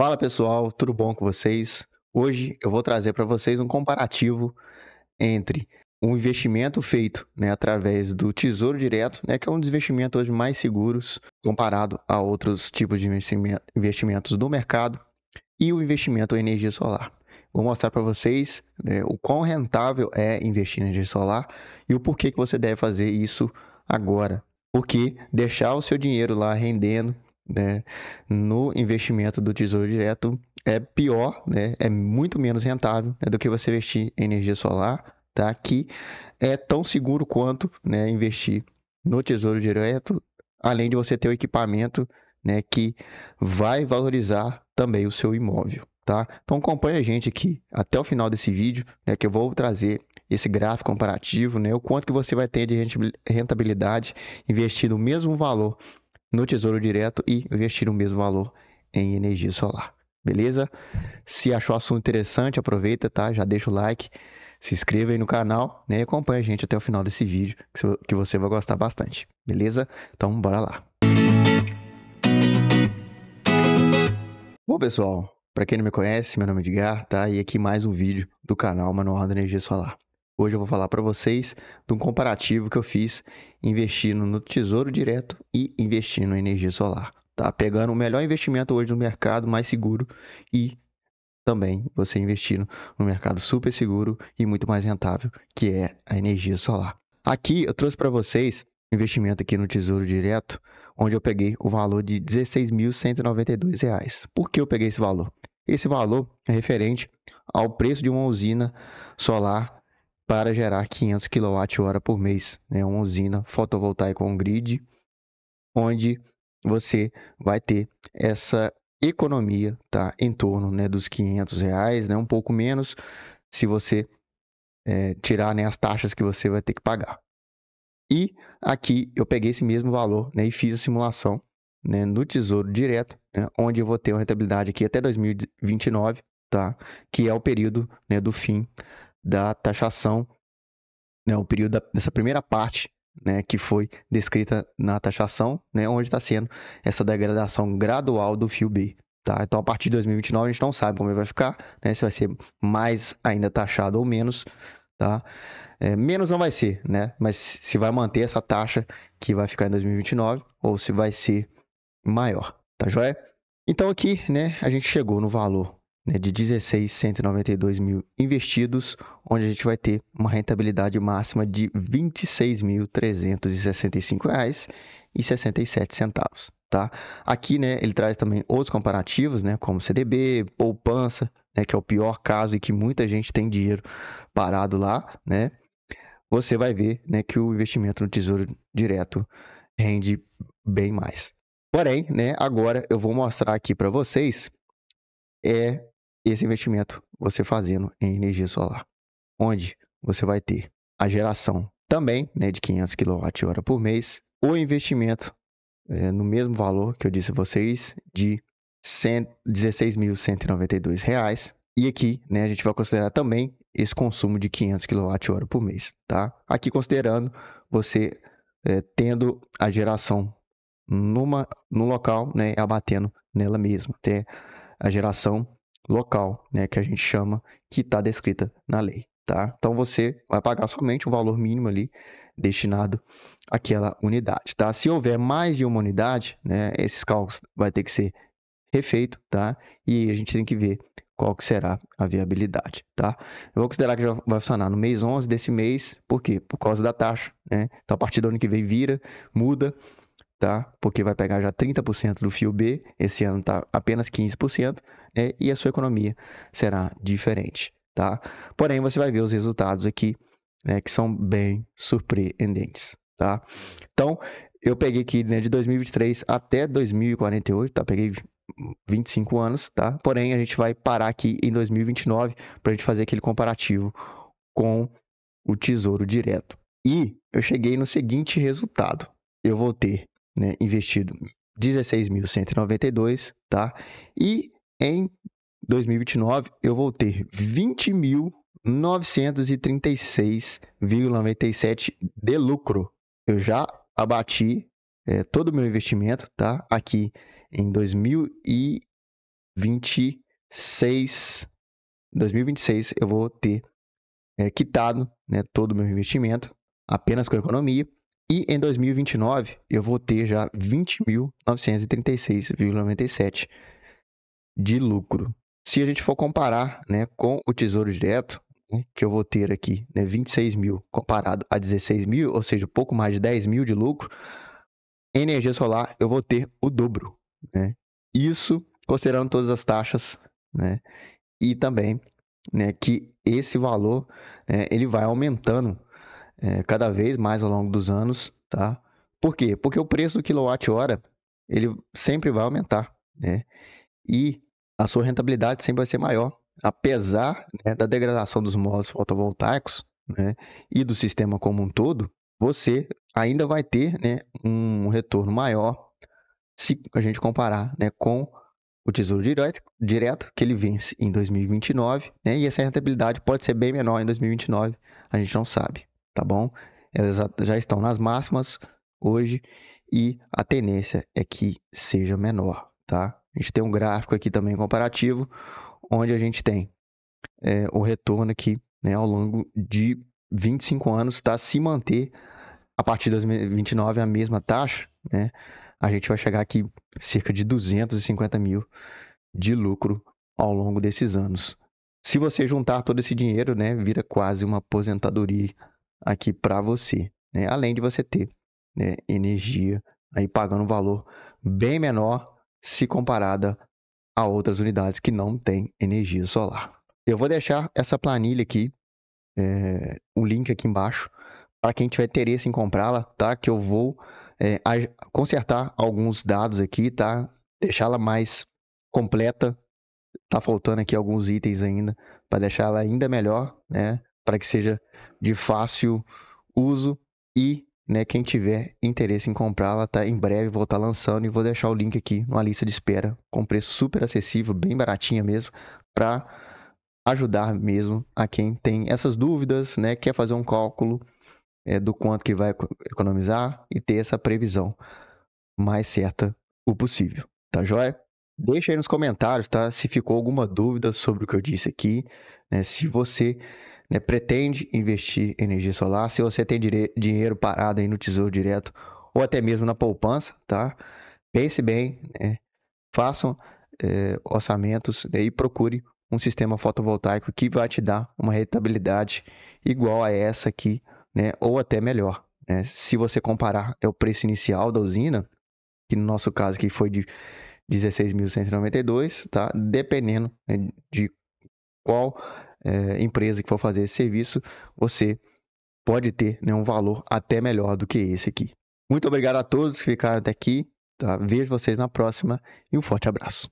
Fala pessoal, tudo bom com vocês? Hoje eu vou trazer para vocês um comparativo entre um investimento feito né, através do Tesouro Direto, né, que é um dos investimentos hoje mais seguros comparado a outros tipos de investimentos do mercado, e o investimento em energia solar. Vou mostrar para vocês né, o quão rentável é investir em energia solar e o porquê que você deve fazer isso agora. Porque deixar o seu dinheiro lá rendendo né, no investimento do Tesouro Direto é pior, né, é muito menos rentável né, do que você investir em energia solar, tá? que é tão seguro quanto né, investir no Tesouro Direto, além de você ter o equipamento né, que vai valorizar também o seu imóvel. Tá? Então acompanha a gente aqui até o final desse vídeo, né, que eu vou trazer esse gráfico comparativo, né, o quanto que você vai ter de rentabilidade investindo o mesmo valor no Tesouro Direto e investir o mesmo valor em energia solar. Beleza? Se achou o assunto interessante, aproveita, tá? Já deixa o like, se inscreva aí no canal né? e acompanha a gente até o final desse vídeo, que você vai gostar bastante. Beleza? Então, bora lá. Bom, pessoal, para quem não me conhece, meu nome é Edgar, tá? E aqui mais um vídeo do canal Manual da Energia Solar. Hoje eu vou falar para vocês de um comparativo que eu fiz investindo no Tesouro Direto e investindo em energia solar. Tá pegando o melhor investimento hoje no mercado, mais seguro e também você investindo no mercado super seguro e muito mais rentável, que é a energia solar. Aqui eu trouxe para vocês investimento aqui no Tesouro Direto, onde eu peguei o valor de R$ 16.192. Por que eu peguei esse valor? Esse valor é referente ao preço de uma usina solar para gerar 500 kWh por mês. né? uma usina fotovoltaica com grid, onde você vai ter essa economia tá? em torno né, dos 500 reais, né? um pouco menos, se você é, tirar né, as taxas que você vai ter que pagar. E aqui eu peguei esse mesmo valor né, e fiz a simulação né, no Tesouro Direto, né, onde eu vou ter uma rentabilidade aqui até 2029, tá? que é o período né, do fim da taxação, né, o período da, dessa primeira parte né, que foi descrita na taxação, né, onde está sendo essa degradação gradual do fio B. Tá? Então, a partir de 2029, a gente não sabe como ele vai ficar, né, se vai ser mais ainda taxado ou menos. Tá? É, menos não vai ser, né? mas se vai manter essa taxa que vai ficar em 2029 ou se vai ser maior. Tá joia? Então, aqui né, a gente chegou no valor né, de 16.192 mil investidos, onde a gente vai ter uma rentabilidade máxima de R$ 26.365,67. Tá? Aqui né, ele traz também outros comparativos, né, como CDB, poupança, né, que é o pior caso e que muita gente tem dinheiro parado lá. Né? Você vai ver né, que o investimento no Tesouro Direto rende bem mais. Porém, né, agora eu vou mostrar aqui para vocês é esse investimento você fazendo em energia solar, onde você vai ter a geração também né, de 500 kWh por mês, o investimento é, no mesmo valor que eu disse a vocês de R$ 16.192. E aqui né, a gente vai considerar também esse consumo de 500 kWh por mês. Tá? Aqui considerando você é, tendo a geração numa, no local, né, abatendo nela mesma, até a geração local, né, que a gente chama, que está descrita na lei. Tá? Então você vai pagar somente o valor mínimo ali destinado àquela unidade. Tá? Se houver mais de uma unidade, né, esses cálculos vai ter que ser refeito, tá? E a gente tem que ver qual que será a viabilidade, tá? Eu vou considerar que já vai funcionar no mês 11 desse mês, por quê? Por causa da taxa, né? Então, a partir do ano que vem vira, muda, tá? Porque vai pegar já 30% do fio B, esse ano tá apenas 15%, né? E a sua economia será diferente, tá? Porém, você vai ver os resultados aqui, né, que são bem surpreendentes, tá? Então, eu peguei aqui, né, de 2023 até 2048, tá? Peguei 25 anos, tá? Porém, a gente vai parar aqui em 2029 para a gente fazer aquele comparativo com o Tesouro Direto. E eu cheguei no seguinte resultado: eu vou ter né, investido 16.192, tá? E em 2029 eu vou ter 20.936,97 de lucro. Eu já abati é, todo o meu investimento, tá? Aqui em 2026, 2026 eu vou ter é, quitado né, todo o meu investimento apenas com a economia e em 2029 eu vou ter já 20.936,97 de lucro. Se a gente for comparar né, com o Tesouro Direto, né, que eu vou ter aqui né, 26 mil comparado a 16 mil, ou seja, pouco mais de 10 mil de lucro, energia solar eu vou ter o dobro. Né? Isso considerando todas as taxas né? e também né, que esse valor né, ele vai aumentando é, cada vez mais ao longo dos anos, tá? Por quê? Porque o preço do quilowatt-hora ele sempre vai aumentar, né? E a sua rentabilidade sempre vai ser maior, apesar né, da degradação dos módulos fotovoltaicos né, e do sistema como um todo, você ainda vai ter né, um retorno maior se a gente comparar né, com o Tesouro direto, direto, que ele vence em 2029, né, e essa rentabilidade pode ser bem menor em 2029, a gente não sabe tá bom? Elas já estão nas máximas hoje e a tendência é que seja menor, tá? A gente tem um gráfico aqui também comparativo, onde a gente tem é, o retorno aqui né, ao longo de 25 anos, tá? Se manter a partir de 2029 a mesma taxa, né? A gente vai chegar aqui cerca de 250 mil de lucro ao longo desses anos. Se você juntar todo esse dinheiro, né, vira quase uma aposentadoria aqui para você, né? além de você ter né, energia aí pagando um valor bem menor se comparada a outras unidades que não têm energia solar. Eu vou deixar essa planilha aqui, é, o link aqui embaixo, para quem tiver interesse em comprá-la, tá? Que eu vou é, consertar alguns dados aqui, tá? Deixá-la mais completa. Tá faltando aqui alguns itens ainda para deixá-la ainda melhor, né? para que seja de fácil uso e né, quem tiver interesse em comprá-la, tá em breve vou estar tá lançando e vou deixar o link aqui numa lista de espera com preço super acessível, bem baratinha mesmo, para ajudar mesmo a quem tem essas dúvidas, né, quer fazer um cálculo é, do quanto que vai economizar e ter essa previsão mais certa o possível, tá joia? Deixa aí nos comentários, tá? Se ficou alguma dúvida sobre o que eu disse aqui, né? Se você né, pretende investir em energia solar, se você tem dinheiro parado aí no Tesouro Direto ou até mesmo na poupança, tá? Pense bem, né? façam é, orçamentos né, e procure um sistema fotovoltaico que vai te dar uma rentabilidade igual a essa aqui, né? Ou até melhor. Né? Se você comparar é o preço inicial da usina, que no nosso caso aqui foi de 16.192, tá? Dependendo né, de qual é, empresa que for fazer esse serviço, você pode ter né, um valor até melhor do que esse aqui. Muito obrigado a todos que ficaram até aqui. Tá? Vejo vocês na próxima e um forte abraço.